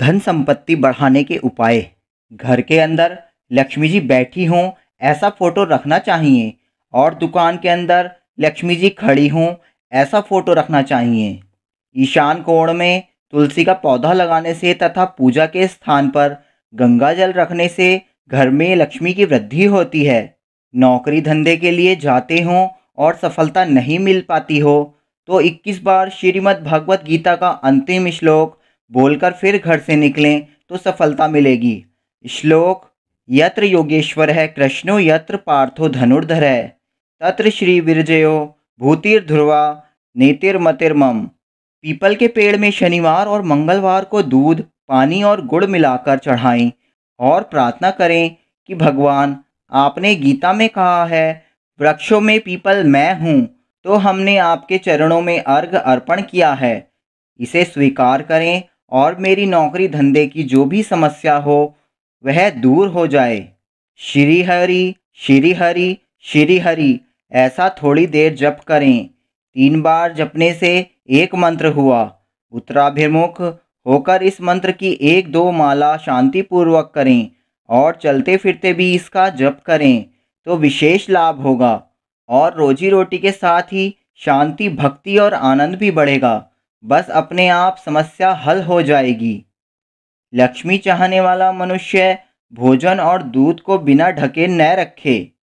धन संपत्ति बढ़ाने के उपाय घर के अंदर लक्ष्मी जी बैठी हों ऐसा फ़ोटो रखना चाहिए और दुकान के अंदर लक्ष्मी जी खड़ी हों ऐसा फ़ोटो रखना चाहिए ईशान कोण में तुलसी का पौधा लगाने से तथा पूजा के स्थान पर गंगा जल रखने से घर में लक्ष्मी की वृद्धि होती है नौकरी धंधे के लिए जाते हों और सफलता नहीं मिल पाती हो तो 21 बार श्रीमद् भगवत गीता का अंतिम श्लोक बोलकर फिर घर से निकलें तो सफलता मिलेगी श्लोक यत्र योगेश्वर है कृष्णो यत्र पार्थो धनुर्धर है तत्र श्री विरजयो भूतिर्ध्रुवा नेतिर्मतिर्मम पीपल के पेड़ में शनिवार और मंगलवार को दूध पानी और गुड़ मिलाकर चढ़ाएं और प्रार्थना करें कि भगवान आपने गीता में कहा है वृक्षों में पीपल मैं हूँ तो हमने आपके चरणों में अर्घ अर्पण किया है इसे स्वीकार करें और मेरी नौकरी धंधे की जो भी समस्या हो वह दूर हो जाए श्री हरि श्री हरि श्री हरि ऐसा थोड़ी देर जप करें तीन बार जपने से एक मंत्र हुआ उत्तराभिमुख होकर इस मंत्र की एक दो माला शांतिपूर्वक करें और चलते फिरते भी इसका जप करें तो विशेष लाभ होगा और रोजी रोटी के साथ ही शांति भक्ति और आनंद भी बढ़ेगा बस अपने आप समस्या हल हो जाएगी लक्ष्मी चाहने वाला मनुष्य भोजन और दूध को बिना ढके न रखे